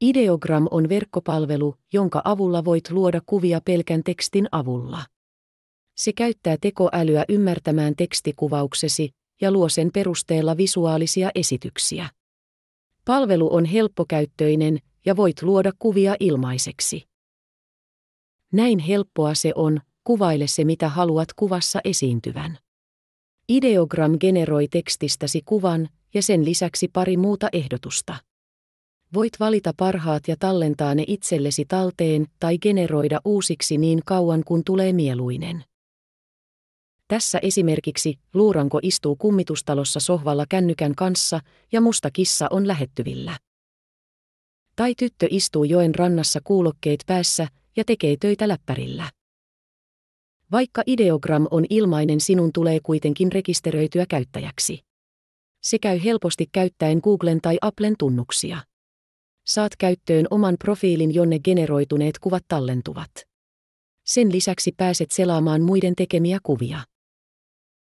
Ideogram on verkkopalvelu, jonka avulla voit luoda kuvia pelkän tekstin avulla. Se käyttää tekoälyä ymmärtämään tekstikuvauksesi ja luo sen perusteella visuaalisia esityksiä. Palvelu on helppokäyttöinen ja voit luoda kuvia ilmaiseksi. Näin helppoa se on, kuvaile se mitä haluat kuvassa esiintyvän. Ideogram generoi tekstistäsi kuvan ja sen lisäksi pari muuta ehdotusta. Voit valita parhaat ja tallentaa ne itsellesi talteen tai generoida uusiksi niin kauan kun tulee mieluinen. Tässä esimerkiksi luuranko istuu kummitustalossa sohvalla kännykän kanssa ja musta kissa on lähettyvillä. Tai tyttö istuu joen rannassa kuulokkeet päässä ja tekee töitä läppärillä. Vaikka ideogram on ilmainen, sinun tulee kuitenkin rekisteröityä käyttäjäksi. Se käy helposti käyttäen Googlen tai Applen tunnuksia. Saat käyttöön oman profiilin, jonne generoituneet kuvat tallentuvat. Sen lisäksi pääset selaamaan muiden tekemiä kuvia.